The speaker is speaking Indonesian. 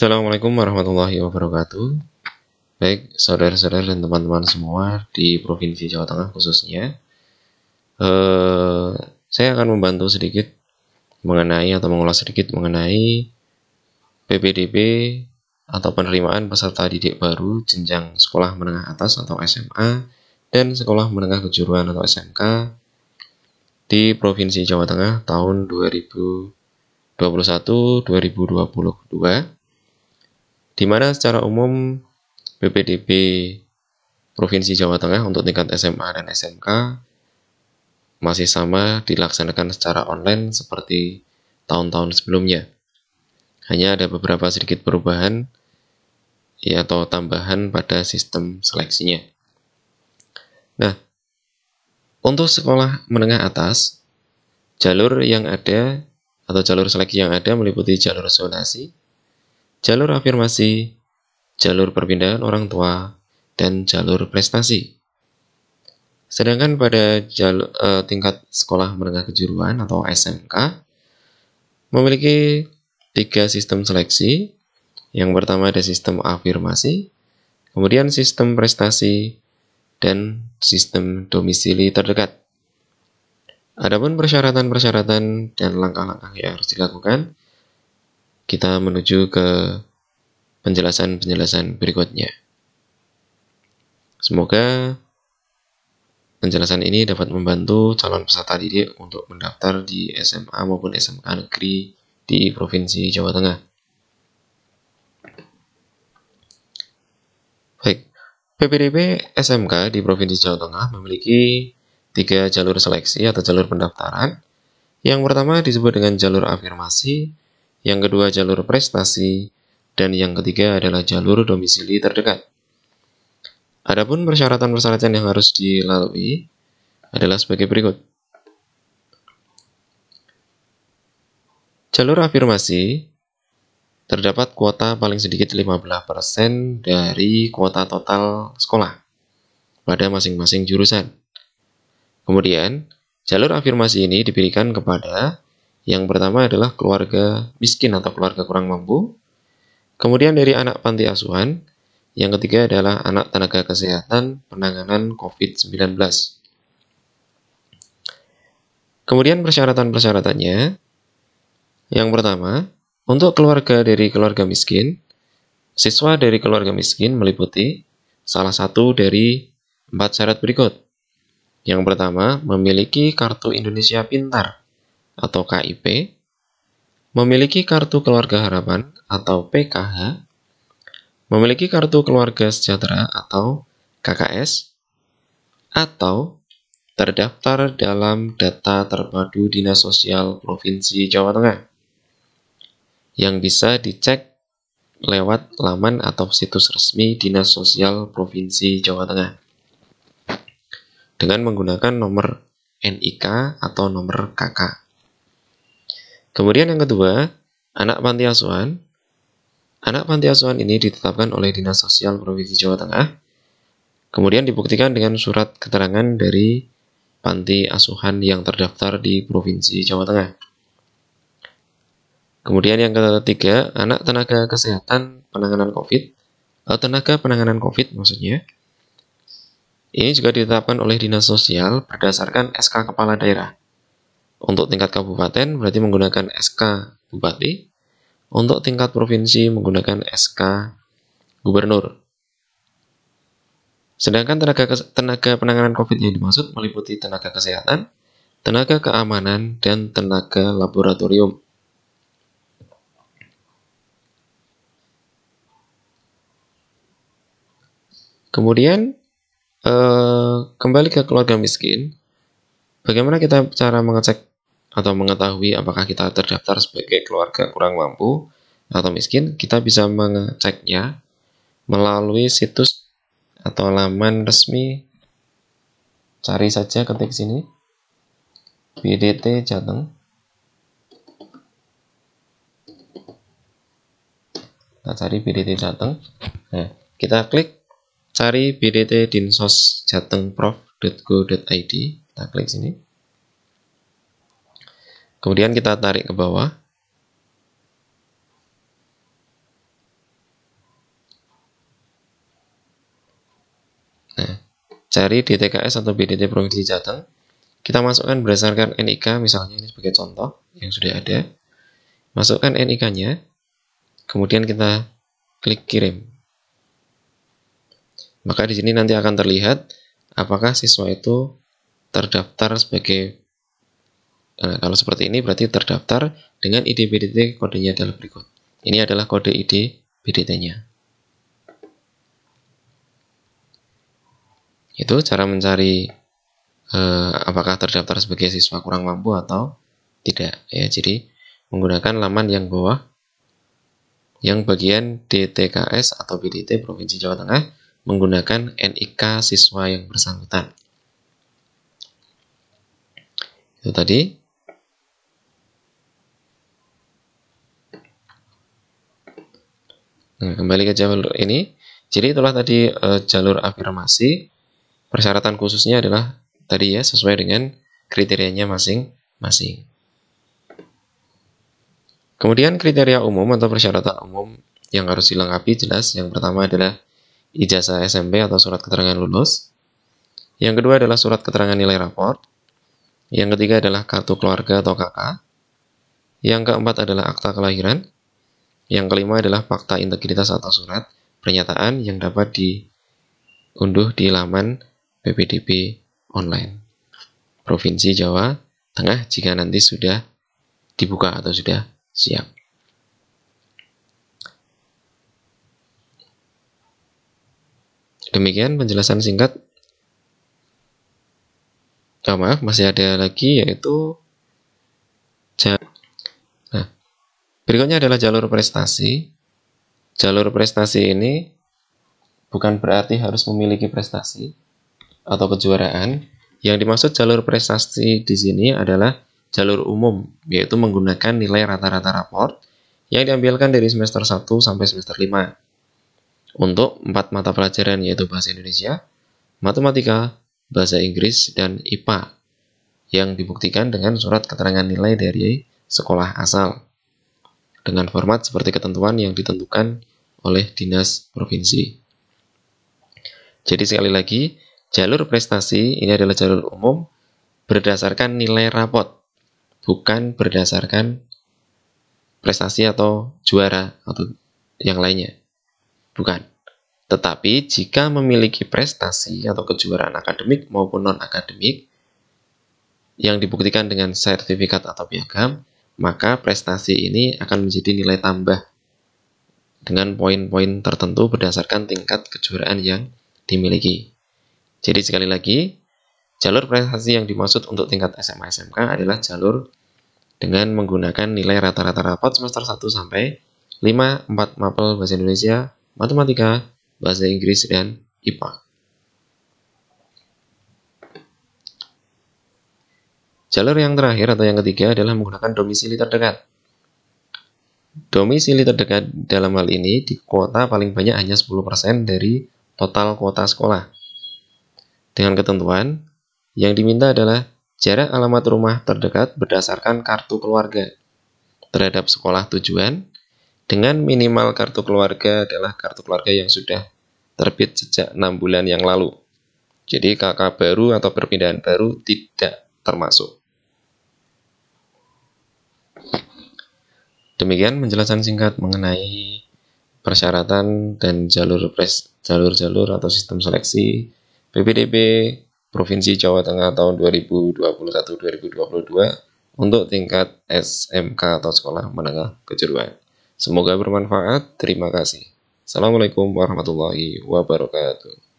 Assalamualaikum warahmatullahi wabarakatuh. Baik, saudara-saudara dan teman-teman semua di Provinsi Jawa Tengah khususnya, eh, saya akan membantu sedikit mengenai atau mengulas sedikit mengenai PPDB atau penerimaan peserta didik baru jenjang sekolah menengah atas atau SMA dan sekolah menengah kejuruan atau SMK di Provinsi Jawa Tengah tahun 2021-2022 di mana secara umum BPDB Provinsi Jawa Tengah untuk tingkat SMA dan SMK masih sama dilaksanakan secara online seperti tahun-tahun sebelumnya. Hanya ada beberapa sedikit perubahan ya, atau tambahan pada sistem seleksinya. Nah, untuk sekolah menengah atas, jalur yang ada atau jalur seleksi yang ada meliputi jalur zonasi, jalur afirmasi, jalur perpindahan orang tua, dan jalur prestasi. Sedangkan pada jalur, uh, eh, tingkat sekolah menengah kejuruan atau SMK memiliki tiga sistem seleksi. Yang pertama ada sistem afirmasi, kemudian sistem prestasi, dan sistem domisili terdekat. Adapun persyaratan-persyaratan dan langkah-langkah yang harus dilakukan kita menuju ke penjelasan-penjelasan berikutnya. Semoga penjelasan ini dapat membantu calon peserta didik untuk mendaftar di SMA maupun SMK negeri di Provinsi Jawa Tengah. Baik, PPDB SMK di Provinsi Jawa Tengah memiliki tiga jalur seleksi atau jalur pendaftaran. Yang pertama disebut dengan jalur afirmasi, yang kedua jalur prestasi, dan yang ketiga adalah jalur domisili terdekat. Adapun persyaratan-persyaratan yang harus dilalui adalah sebagai berikut. Jalur afirmasi terdapat kuota paling sedikit 15% dari kuota total sekolah pada masing-masing jurusan. Kemudian, jalur afirmasi ini diberikan kepada yang pertama adalah keluarga miskin atau keluarga kurang mampu. Kemudian dari anak panti asuhan. Yang ketiga adalah anak tenaga kesehatan penanganan COVID-19. Kemudian persyaratan-persyaratannya. Yang pertama, untuk keluarga dari keluarga miskin, siswa dari keluarga miskin meliputi salah satu dari empat syarat berikut. Yang pertama, memiliki kartu Indonesia Pintar atau KIP, memiliki kartu keluarga harapan atau PKH, memiliki kartu keluarga sejahtera atau KKS, atau terdaftar dalam data terpadu Dinas Sosial Provinsi Jawa Tengah yang bisa dicek lewat laman atau situs resmi Dinas Sosial Provinsi Jawa Tengah dengan menggunakan nomor NIK atau nomor KK. Kemudian yang kedua, anak panti asuhan. Anak panti asuhan ini ditetapkan oleh Dinas Sosial Provinsi Jawa Tengah. Kemudian dibuktikan dengan surat keterangan dari panti asuhan yang terdaftar di Provinsi Jawa Tengah. Kemudian yang ketiga, anak tenaga kesehatan penanganan COVID eh, tenaga penanganan COVID maksudnya. Ini juga ditetapkan oleh Dinas Sosial berdasarkan SK Kepala Daerah. Untuk tingkat kabupaten berarti menggunakan SK Bupati. Untuk tingkat provinsi menggunakan SK Gubernur. Sedangkan tenaga, tenaga penanganan COVID yang dimaksud meliputi tenaga kesehatan, tenaga keamanan, dan tenaga laboratorium. Kemudian, eh, kembali ke keluarga miskin, bagaimana kita cara mengecek atau mengetahui apakah kita terdaftar sebagai keluarga kurang mampu atau miskin, kita bisa mengeceknya melalui situs atau laman resmi. Cari saja ketik sini. BDT Jateng. Kita cari BDT Jateng. Nah, kita klik cari BDT Dinsos Jateng Prof. .go.id Kita klik sini. Kemudian kita tarik ke bawah. Nah, cari di TKS atau BDT Provinsi Jateng. Kita masukkan berdasarkan NIK, misalnya ini sebagai contoh yang sudah ada. Masukkan NIK-nya, kemudian kita klik kirim. Maka di sini nanti akan terlihat apakah siswa itu terdaftar sebagai Nah, kalau seperti ini berarti terdaftar dengan ID BDT kodenya adalah berikut. Ini adalah kode ID BDT-nya. Itu cara mencari eh, apakah terdaftar sebagai siswa kurang mampu atau tidak. Ya, jadi menggunakan laman yang bawah yang bagian DTKS atau BDT Provinsi Jawa Tengah menggunakan NIK siswa yang bersangkutan. Itu tadi Nah, kembali ke jalur ini. Jadi itulah tadi e, jalur afirmasi. Persyaratan khususnya adalah tadi ya sesuai dengan kriterianya masing-masing. Kemudian kriteria umum atau persyaratan umum yang harus dilengkapi jelas yang pertama adalah ijazah SMP atau surat keterangan lulus. Yang kedua adalah surat keterangan nilai raport. Yang ketiga adalah kartu keluarga atau KK. Yang keempat adalah akta kelahiran. Yang kelima adalah fakta integritas atau surat pernyataan yang dapat diunduh di laman PPDB online. Provinsi Jawa Tengah jika nanti sudah dibuka atau sudah siap. Demikian penjelasan singkat. Oh, maaf, masih ada lagi yaitu Berikutnya adalah jalur prestasi. Jalur prestasi ini bukan berarti harus memiliki prestasi atau kejuaraan. Yang dimaksud jalur prestasi di sini adalah jalur umum, yaitu menggunakan nilai rata-rata raport yang diambilkan dari semester 1 sampai semester 5. Untuk empat mata pelajaran yaitu Bahasa Indonesia, Matematika, Bahasa Inggris, dan IPA yang dibuktikan dengan surat keterangan nilai dari sekolah asal dengan format seperti ketentuan yang ditentukan oleh dinas provinsi. Jadi sekali lagi, jalur prestasi ini adalah jalur umum berdasarkan nilai rapot, bukan berdasarkan prestasi atau juara atau yang lainnya. Bukan. Tetapi jika memiliki prestasi atau kejuaraan akademik maupun non-akademik yang dibuktikan dengan sertifikat atau piagam, maka prestasi ini akan menjadi nilai tambah dengan poin-poin tertentu berdasarkan tingkat kejuaraan yang dimiliki. Jadi sekali lagi, jalur prestasi yang dimaksud untuk tingkat SMA SMK adalah jalur dengan menggunakan nilai rata-rata rapat semester 1 sampai 5, 4 mapel bahasa Indonesia, matematika, bahasa Inggris dan IPA. Jalur yang terakhir atau yang ketiga adalah menggunakan domisili terdekat. Domisili terdekat dalam hal ini di kota paling banyak hanya 10% dari total kuota sekolah. Dengan ketentuan, yang diminta adalah jarak alamat rumah terdekat berdasarkan kartu keluarga terhadap sekolah tujuan dengan minimal kartu keluarga adalah kartu keluarga yang sudah terbit sejak 6 bulan yang lalu. Jadi kakak baru atau perpindahan baru tidak termasuk. Demikian penjelasan singkat mengenai persyaratan dan jalur pres, jalur-jalur atau sistem seleksi PPDB Provinsi Jawa Tengah tahun 2021-2022 untuk tingkat SMK atau Sekolah Menengah Kejuruan. Semoga bermanfaat. Terima kasih. Assalamualaikum warahmatullahi wabarakatuh.